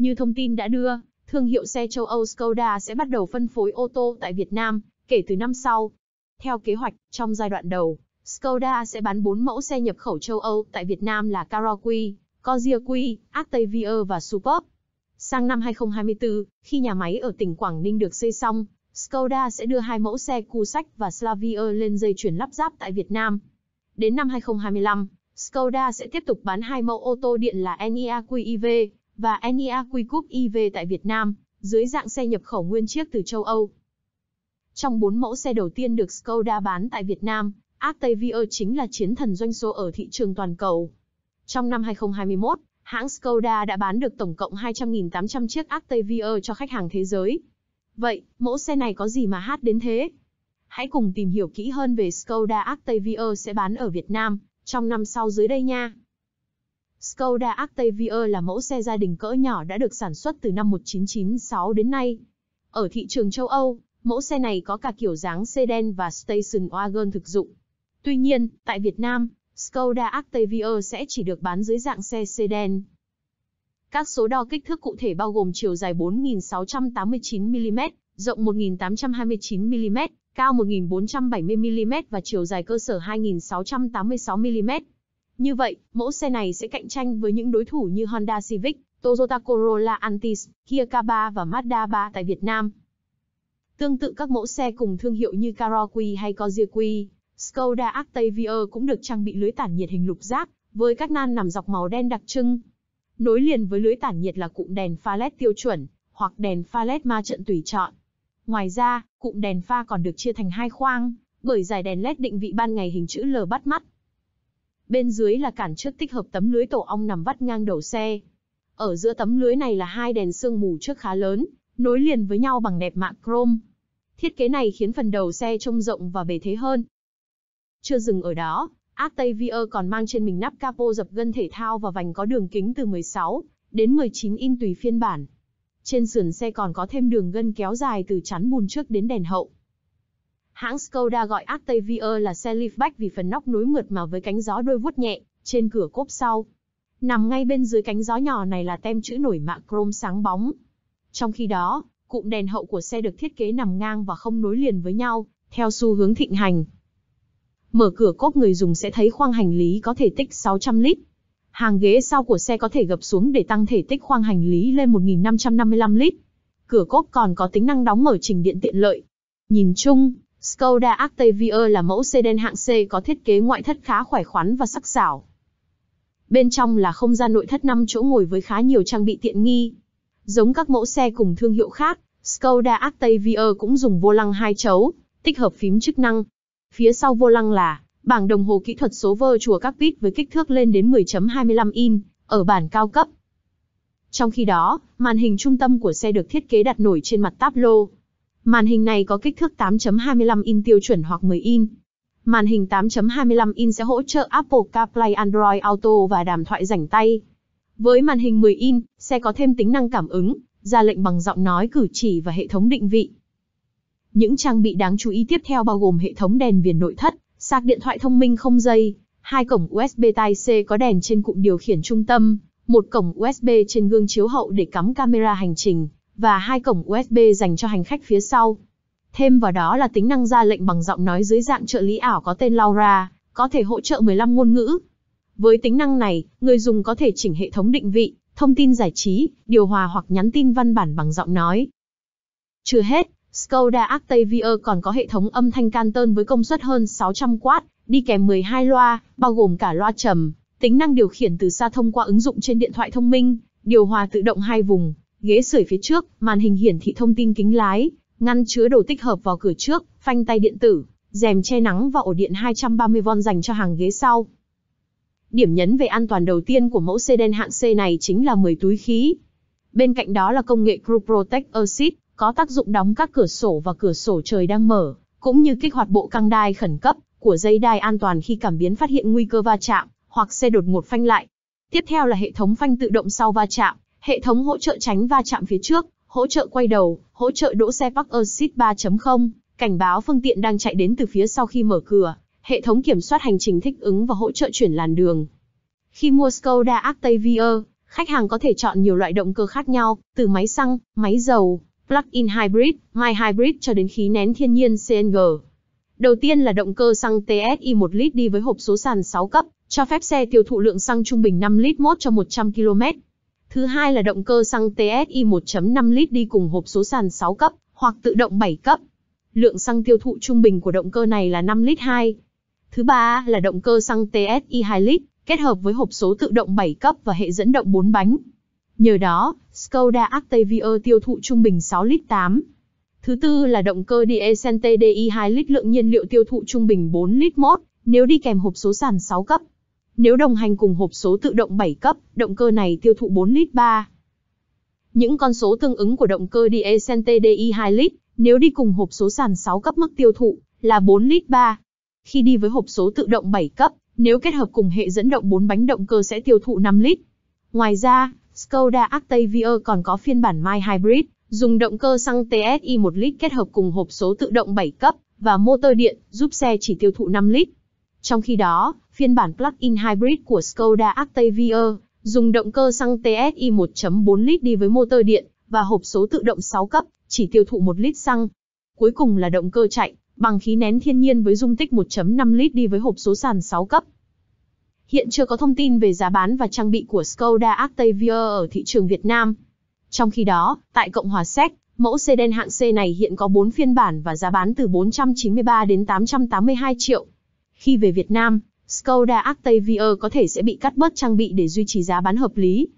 Như thông tin đã đưa, thương hiệu xe châu Âu Skoda sẽ bắt đầu phân phối ô tô tại Việt Nam kể từ năm sau. Theo kế hoạch, trong giai đoạn đầu, Skoda sẽ bán 4 mẫu xe nhập khẩu châu Âu tại Việt Nam là Karoqui, Corsia-Q, Octavia và Superb. Sang năm 2024, khi nhà máy ở tỉnh Quảng Ninh được xây xong, Skoda sẽ đưa hai mẫu xe Cusack và Slavia lên dây chuyển lắp ráp tại Việt Nam. Đến năm 2025, Skoda sẽ tiếp tục bán hai mẫu ô tô điện là Enya QiV và Enia Cup EV tại Việt Nam, dưới dạng xe nhập khẩu nguyên chiếc từ châu Âu. Trong 4 mẫu xe đầu tiên được Skoda bán tại Việt Nam, Octavia chính là chiến thần doanh số ở thị trường toàn cầu. Trong năm 2021, hãng Skoda đã bán được tổng cộng 200.800 chiếc Octavia cho khách hàng thế giới. Vậy, mẫu xe này có gì mà hát đến thế? Hãy cùng tìm hiểu kỹ hơn về Skoda Octavia sẽ bán ở Việt Nam trong năm sau dưới đây nha. Skoda Octavia là mẫu xe gia đình cỡ nhỏ đã được sản xuất từ năm 1996 đến nay. Ở thị trường châu Âu, mẫu xe này có cả kiểu dáng sedan và station wagon thực dụng. Tuy nhiên, tại Việt Nam, Skoda Octavia sẽ chỉ được bán dưới dạng xe sedan. Các số đo kích thước cụ thể bao gồm chiều dài 4.689mm, rộng 1.829mm, cao 1.470mm và chiều dài cơ sở 2.686mm. Như vậy, mẫu xe này sẽ cạnh tranh với những đối thủ như Honda Civic, Toyota Corolla Altis, Kia K3 và Mazda 3 tại Việt Nam. Tương tự các mẫu xe cùng thương hiệu như Karoq hay Koziq, Skoda Octavia cũng được trang bị lưới tản nhiệt hình lục giác với các nan nằm dọc màu đen đặc trưng. Nối liền với lưới tản nhiệt là cụm đèn pha LED tiêu chuẩn hoặc đèn pha LED ma trận tùy chọn. Ngoài ra, cụm đèn pha còn được chia thành hai khoang bởi dải đèn LED định vị ban ngày hình chữ L bắt mắt bên dưới là cản trước tích hợp tấm lưới tổ ong nằm vắt ngang đầu xe. Ở giữa tấm lưới này là hai đèn sương mù trước khá lớn, nối liền với nhau bằng đẹp mạ chrome. Thiết kế này khiến phần đầu xe trông rộng và bề thế hơn. Chưa dừng ở đó, Octavia còn mang trên mình nắp capo dập gân thể thao và vành có đường kính từ 16 đến 19 in tùy phiên bản. Trên sườn xe còn có thêm đường gân kéo dài từ chắn bùn trước đến đèn hậu. Hãng Skoda gọi Octavia là xe liftback vì phần nóc nối mượt mà với cánh gió đôi vuốt nhẹ trên cửa cốp sau. Nằm ngay bên dưới cánh gió nhỏ này là tem chữ nổi mạ chrome sáng bóng. Trong khi đó, cụm đèn hậu của xe được thiết kế nằm ngang và không nối liền với nhau, theo xu hướng thịnh hành. Mở cửa cốp người dùng sẽ thấy khoang hành lý có thể tích 600 lít. Hàng ghế sau của xe có thể gập xuống để tăng thể tích khoang hành lý lên 1.555 lít. Cửa cốp còn có tính năng đóng mở trình điện tiện lợi. Nhìn chung, Skoda Octavia là mẫu sedan hạng C có thiết kế ngoại thất khá khỏe khoắn và sắc sảo. Bên trong là không gian nội thất 5 chỗ ngồi với khá nhiều trang bị tiện nghi. Giống các mẫu xe cùng thương hiệu khác, Skoda Octavia cũng dùng vô lăng hai chấu, tích hợp phím chức năng. Phía sau vô lăng là bảng đồng hồ kỹ thuật số vơ chùa các vít với kích thước lên đến 10.25 in, ở bản cao cấp. Trong khi đó, màn hình trung tâm của xe được thiết kế đặt nổi trên mặt táp lô, Màn hình này có kích thước 8.25 in tiêu chuẩn hoặc 10 in. Màn hình 8.25 in sẽ hỗ trợ Apple CarPlay, Android Auto và đàm thoại rảnh tay. Với màn hình 10 in, xe có thêm tính năng cảm ứng, ra lệnh bằng giọng nói cử chỉ và hệ thống định vị. Những trang bị đáng chú ý tiếp theo bao gồm hệ thống đèn viền nội thất, sạc điện thoại thông minh không dây, hai cổng USB Type-C có đèn trên cụm điều khiển trung tâm, một cổng USB trên gương chiếu hậu để cắm camera hành trình, và hai cổng USB dành cho hành khách phía sau. Thêm vào đó là tính năng ra lệnh bằng giọng nói dưới dạng trợ lý ảo có tên Laura, có thể hỗ trợ 15 ngôn ngữ. Với tính năng này, người dùng có thể chỉnh hệ thống định vị, thông tin giải trí, điều hòa hoặc nhắn tin văn bản bằng giọng nói. Chưa hết, Skoda Octavia còn có hệ thống âm thanh Canton với công suất hơn 600W, đi kèm 12 loa, bao gồm cả loa trầm, tính năng điều khiển từ xa thông qua ứng dụng trên điện thoại thông minh, điều hòa tự động hai vùng, ghế sưởi phía trước, màn hình hiển thị thông tin kính lái, ngăn chứa đồ tích hợp vào cửa trước, phanh tay điện tử, rèm che nắng và ổ điện 230V dành cho hàng ghế sau. Điểm nhấn về an toàn đầu tiên của mẫu sedan hạng C này chính là 10 túi khí. Bên cạnh đó là công nghệ Crew Protect Assist, có tác dụng đóng các cửa sổ và cửa sổ trời đang mở, cũng như kích hoạt bộ căng đai khẩn cấp của dây đai an toàn khi cảm biến phát hiện nguy cơ va chạm hoặc xe đột ngột phanh lại. Tiếp theo là hệ thống phanh tự động sau va chạm, hệ thống hỗ trợ tránh va chạm phía trước, hỗ trợ quay đầu, hỗ trợ đỗ xe Park Assist 3.0, cảnh báo phương tiện đang chạy đến từ phía sau khi mở cửa, hệ thống kiểm soát hành trình thích ứng và hỗ trợ chuyển làn đường. Khi mua Skoda Octavia, khách hàng có thể chọn nhiều loại động cơ khác nhau, từ máy xăng, máy dầu, plug-in hybrid, mild hybrid cho đến khí nén thiên nhiên CNG. Đầu tiên là động cơ xăng TSI 1 lít đi với hộp số sàn 6 cấp, cho phép xe tiêu thụ lượng xăng trung bình 5 lít mốt cho 100 km, Thứ hai là động cơ xăng TSI 1.5 lít đi cùng hộp số sàn 6 cấp hoặc tự động 7 cấp. Lượng xăng tiêu thụ trung bình của động cơ này là 5 lít 2. Thứ ba là động cơ xăng TSI 2 lít kết hợp với hộp số tự động 7 cấp và hệ dẫn động 4 bánh. Nhờ đó, Skoda Octavia tiêu thụ trung bình 6 lít 8. Thứ tư là động cơ diesel TDI 2 lít lượng nhiên liệu tiêu thụ trung bình 4 lít 1, nếu đi kèm hộp số sàn 6 cấp. Nếu đồng hành cùng hộp số tự động 7 cấp, động cơ này tiêu thụ 4 lít 3. Những con số tương ứng của động cơ Diesel TDI 2 lít, nếu đi cùng hộp số sàn 6 cấp mức tiêu thụ là 4 lít 3. Khi đi với hộp số tự động 7 cấp, nếu kết hợp cùng hệ dẫn động 4 bánh động cơ sẽ tiêu thụ 5 lít. Ngoài ra, Skoda Octavia còn có phiên bản My Hybrid, dùng động cơ xăng TSI 1 lít kết hợp cùng hộp số tự động 7 cấp và motor điện, giúp xe chỉ tiêu thụ 5 lít. Trong khi đó, phiên bản plug-in hybrid của Skoda Octavia, dùng động cơ xăng TSI 1.4 lít đi với motor điện và hộp số tự động 6 cấp, chỉ tiêu thụ 1 lít xăng. Cuối cùng là động cơ chạy bằng khí nén thiên nhiên với dung tích 1.5 lít đi với hộp số sàn 6 cấp. Hiện chưa có thông tin về giá bán và trang bị của Skoda Octavia ở thị trường Việt Nam. Trong khi đó, tại Cộng hòa Séc, mẫu sedan hạng C này hiện có 4 phiên bản và giá bán từ 493 đến 882 triệu. Khi về Việt Nam, Skoda Octavia có thể sẽ bị cắt bớt trang bị để duy trì giá bán hợp lý,